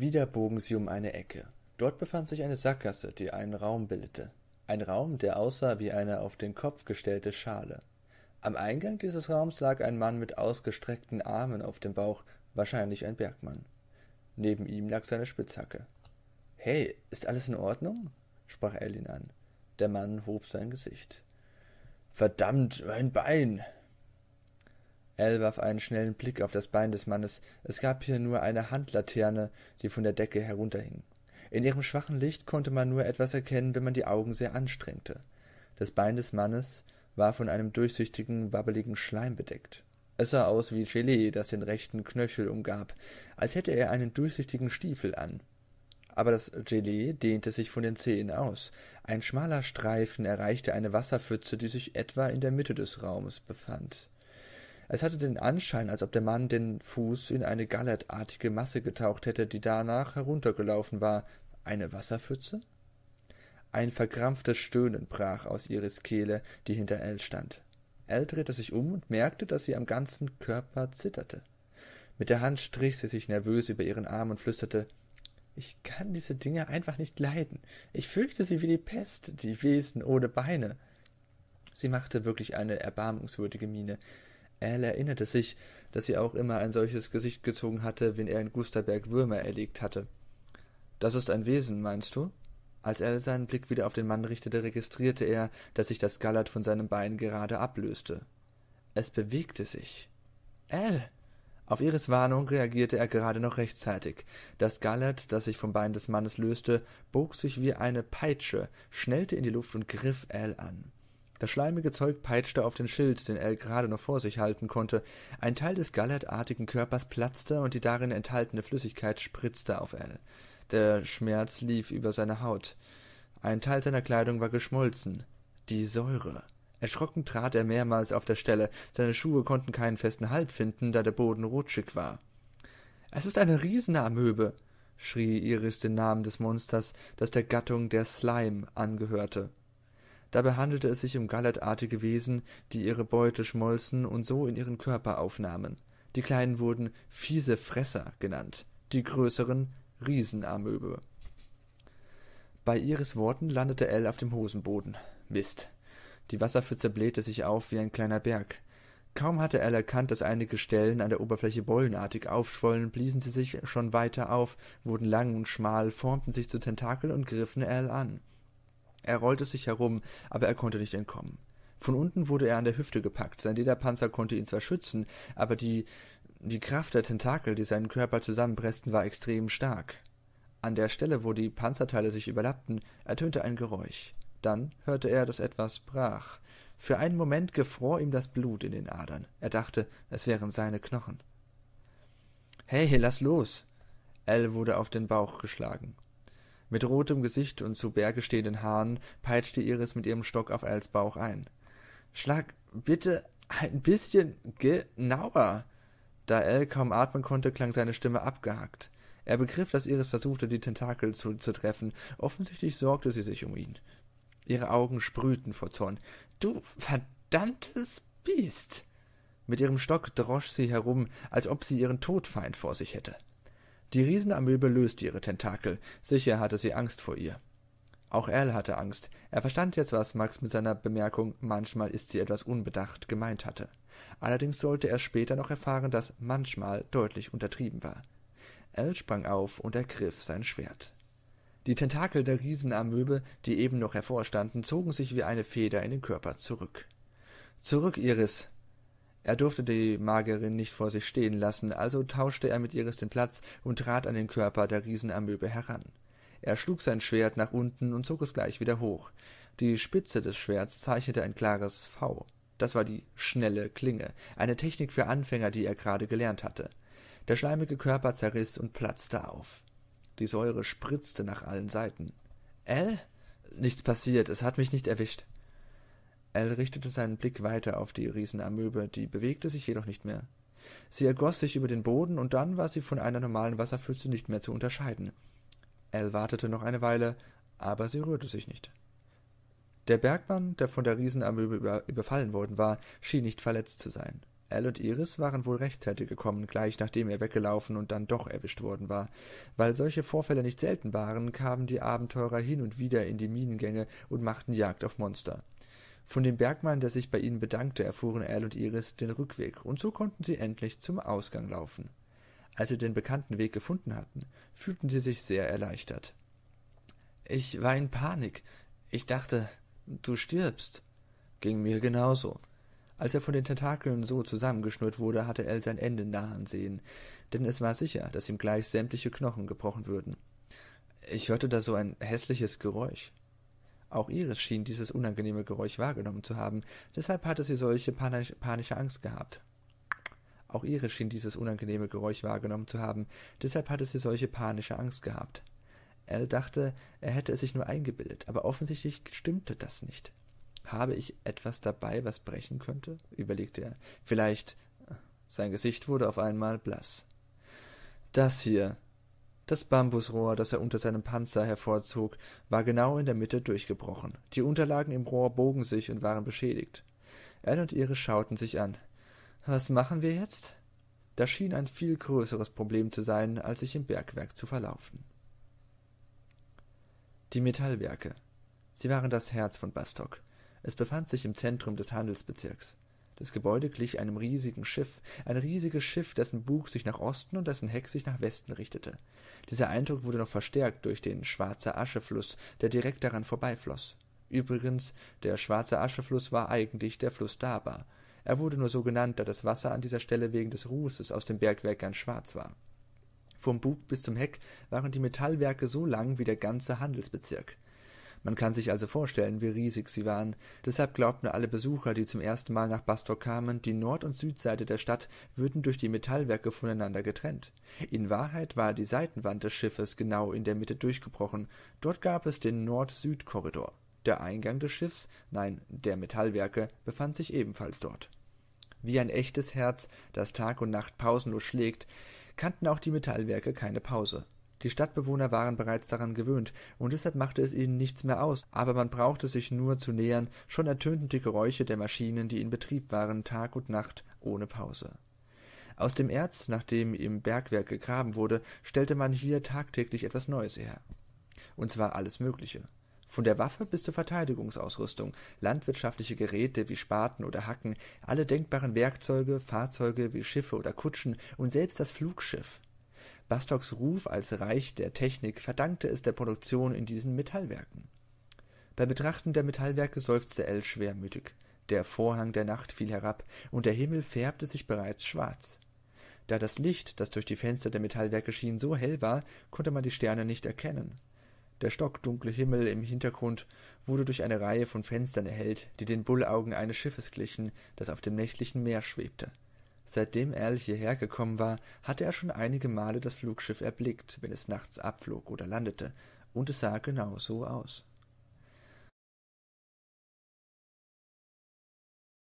Wieder bogen sie um eine Ecke. Dort befand sich eine Sackgasse, die einen Raum bildete. Ein Raum, der aussah wie eine auf den Kopf gestellte Schale. Am Eingang dieses Raums lag ein Mann mit ausgestreckten Armen auf dem Bauch, wahrscheinlich ein Bergmann. Neben ihm lag seine Spitzhacke. Hey, ist alles in Ordnung? sprach Ellen an. Der Mann hob sein Gesicht. Verdammt, mein Bein! ell warf einen schnellen blick auf das bein des mannes es gab hier nur eine handlaterne die von der decke herunterhing in ihrem schwachen licht konnte man nur etwas erkennen wenn man die augen sehr anstrengte das bein des mannes war von einem durchsichtigen wabbeligen schleim bedeckt es sah aus wie gelee das den rechten knöchel umgab als hätte er einen durchsichtigen stiefel an aber das Gelee dehnte sich von den Zehen aus. Ein schmaler Streifen erreichte eine Wasserpfütze, die sich etwa in der Mitte des Raumes befand. Es hatte den Anschein, als ob der Mann den Fuß in eine gallertartige Masse getaucht hätte, die danach heruntergelaufen war. Eine Wasserpfütze? Ein verkrampftes Stöhnen brach aus Iris Kehle, die hinter Ell stand. Ell drehte sich um und merkte, dass sie am ganzen Körper zitterte. Mit der Hand strich sie sich nervös über ihren Arm und flüsterte Ich kann diese Dinge einfach nicht leiden. Ich fürchte sie wie die Pest, die Wesen ohne Beine. Sie machte wirklich eine erbarmungswürdige Miene. Al erinnerte sich, dass sie auch immer ein solches Gesicht gezogen hatte, wenn er in Gusterberg Würmer erlegt hatte. Das ist ein Wesen, meinst du? Als Al seinen Blick wieder auf den Mann richtete, registrierte er, dass sich das Gallert von seinem Bein gerade ablöste. Es bewegte sich. Al! Auf ihres Warnung reagierte er gerade noch rechtzeitig. Das Gallert, das sich vom Bein des Mannes löste, bog sich wie eine Peitsche, schnellte in die Luft und griff Al an. Das schleimige Zeug peitschte auf den Schild, den Al gerade noch vor sich halten konnte. Ein Teil des gallertartigen Körpers platzte und die darin enthaltene Flüssigkeit spritzte auf Al. Der Schmerz lief über seine Haut. Ein Teil seiner Kleidung war geschmolzen. Die Säure. Erschrocken trat er mehrmals auf der Stelle. Seine Schuhe konnten keinen festen Halt finden, da der Boden rutschig war. Es ist eine Riesenamöbe, schrie Iris den Namen des Monsters, das der Gattung der Slime angehörte. Dabei handelte es sich um gallertartige Wesen, die ihre Beute schmolzen und so in ihren Körper aufnahmen. Die kleinen wurden fiese Fresser genannt, die größeren Riesenamöbe. Bei ihres Worten landete Ell auf dem Hosenboden. Mist. Die Wasserpfütze blähte sich auf wie ein kleiner Berg. Kaum hatte Ell erkannt, dass einige Stellen an der Oberfläche bollenartig aufschwollen, bliesen sie sich schon weiter auf, wurden lang und schmal, formten sich zu Tentakel und griffen Ell an. Er rollte sich herum, aber er konnte nicht entkommen. Von unten wurde er an der Hüfte gepackt. Sein Lederpanzer konnte ihn zwar schützen, aber die, die Kraft der Tentakel, die seinen Körper zusammenpressten, war extrem stark. An der Stelle, wo die Panzerteile sich überlappten, ertönte ein Geräusch. Dann hörte er, dass etwas brach. Für einen Moment gefror ihm das Blut in den Adern. Er dachte, es wären seine Knochen. Hey, lass los! Ell wurde auf den Bauch geschlagen. Mit rotem Gesicht und zu Berge stehenden Haaren peitschte Iris mit ihrem Stock auf Als Bauch ein. Schlag bitte ein bisschen genauer. Da El kaum atmen konnte, klang seine Stimme abgehackt. Er begriff, dass Iris versuchte, die Tentakel zu, zu treffen. Offensichtlich sorgte sie sich um ihn. Ihre Augen sprühten vor Zorn. Du verdammtes Biest! Mit ihrem Stock drosch sie herum, als ob sie ihren Todfeind vor sich hätte. Die Riesenamöbe löste ihre Tentakel. Sicher hatte sie Angst vor ihr. Auch Al hatte Angst. Er verstand jetzt, was Max mit seiner Bemerkung manchmal ist sie etwas unbedacht gemeint hatte. Allerdings sollte er später noch erfahren, dass manchmal deutlich untertrieben war. Al sprang auf und ergriff sein Schwert. Die Tentakel der Riesenamöbe, die eben noch hervorstanden, zogen sich wie eine Feder in den Körper zurück. Zurück, Iris, er durfte die Magerin nicht vor sich stehen lassen, also tauschte er mit Iris den Platz und trat an den Körper der Riesenamöbe heran. Er schlug sein Schwert nach unten und zog es gleich wieder hoch. Die Spitze des Schwerts zeichnete ein klares V. Das war die schnelle Klinge, eine Technik für Anfänger, die er gerade gelernt hatte. Der schleimige Körper zerriss und platzte auf. Die Säure spritzte nach allen Seiten. L? Äh? Nichts passiert, es hat mich nicht erwischt. Al richtete seinen Blick weiter auf die Riesenamöbe, die bewegte sich jedoch nicht mehr. Sie ergoss sich über den Boden, und dann war sie von einer normalen Wasserpfütze nicht mehr zu unterscheiden. Al wartete noch eine Weile, aber sie rührte sich nicht. Der Bergmann, der von der Riesenamöbe über überfallen worden war, schien nicht verletzt zu sein. Al und Iris waren wohl rechtzeitig gekommen, gleich nachdem er weggelaufen und dann doch erwischt worden war. Weil solche Vorfälle nicht selten waren, kamen die Abenteurer hin und wieder in die Minengänge und machten Jagd auf Monster. Von dem Bergmann, der sich bei ihnen bedankte, erfuhren Al und Iris den Rückweg, und so konnten sie endlich zum Ausgang laufen. Als sie den bekannten Weg gefunden hatten, fühlten sie sich sehr erleichtert. Ich war in Panik. Ich dachte, du stirbst. Ging mir genauso. Als er von den Tentakeln so zusammengeschnürt wurde, hatte El sein Ende nahen sehen, denn es war sicher, dass ihm gleich sämtliche Knochen gebrochen würden. Ich hörte da so ein hässliches Geräusch. Auch Iris schien dieses unangenehme Geräusch wahrgenommen zu haben, deshalb hatte sie solche panisch, panische Angst gehabt. Auch Iris schien dieses unangenehme Geräusch wahrgenommen zu haben, deshalb hatte sie solche panische Angst gehabt. Al dachte, er hätte es sich nur eingebildet, aber offensichtlich stimmte das nicht. Habe ich etwas dabei, was brechen könnte? überlegte er. Vielleicht. Äh, sein Gesicht wurde auf einmal blass. Das hier, das Bambusrohr, das er unter seinem Panzer hervorzog, war genau in der Mitte durchgebrochen. Die Unterlagen im Rohr bogen sich und waren beschädigt. Anne und Iris schauten sich an. Was machen wir jetzt? Das schien ein viel größeres Problem zu sein, als sich im Bergwerk zu verlaufen. Die Metallwerke. Sie waren das Herz von Bastock. Es befand sich im Zentrum des Handelsbezirks. Das Gebäude glich einem riesigen Schiff, ein riesiges Schiff, dessen Bug sich nach Osten und dessen Heck sich nach Westen richtete. Dieser Eindruck wurde noch verstärkt durch den Schwarzer Aschefluss, der direkt daran vorbeifloss. Übrigens, der Schwarze Aschefluss war eigentlich der Fluss Daba. Er wurde nur so genannt, da das Wasser an dieser Stelle wegen des Rußes aus dem Bergwerk ganz schwarz war. Vom Bug bis zum Heck waren die Metallwerke so lang wie der ganze Handelsbezirk. Man kann sich also vorstellen, wie riesig sie waren. Deshalb glaubten alle Besucher, die zum ersten Mal nach Bastok kamen, die Nord- und Südseite der Stadt würden durch die Metallwerke voneinander getrennt. In Wahrheit war die Seitenwand des Schiffes genau in der Mitte durchgebrochen. Dort gab es den Nord-Süd-Korridor. Der Eingang des Schiffs, nein, der Metallwerke, befand sich ebenfalls dort. Wie ein echtes Herz, das Tag und Nacht pausenlos schlägt, kannten auch die Metallwerke keine Pause. Die Stadtbewohner waren bereits daran gewöhnt, und deshalb machte es ihnen nichts mehr aus, aber man brauchte sich nur zu nähern, schon ertönten die Geräusche der Maschinen, die in Betrieb waren, Tag und Nacht ohne Pause. Aus dem Erz, nach dem im Bergwerk gegraben wurde, stellte man hier tagtäglich etwas Neues her. Und zwar alles Mögliche. Von der Waffe bis zur Verteidigungsausrüstung, landwirtschaftliche Geräte wie Spaten oder Hacken, alle denkbaren Werkzeuge, Fahrzeuge wie Schiffe oder Kutschen und selbst das Flugschiff, Bastocks Ruf als Reich der Technik verdankte es der Produktion in diesen Metallwerken. Beim Betrachten der Metallwerke seufzte Ell schwermütig. Der Vorhang der Nacht fiel herab, und der Himmel färbte sich bereits schwarz. Da das Licht, das durch die Fenster der Metallwerke schien, so hell war, konnte man die Sterne nicht erkennen. Der stockdunkle Himmel im Hintergrund wurde durch eine Reihe von Fenstern erhellt, die den Bullaugen eines Schiffes glichen, das auf dem nächtlichen Meer schwebte. Seitdem Al hierher gekommen war, hatte er schon einige Male das Flugschiff erblickt, wenn es nachts abflog oder landete, und es sah genau so aus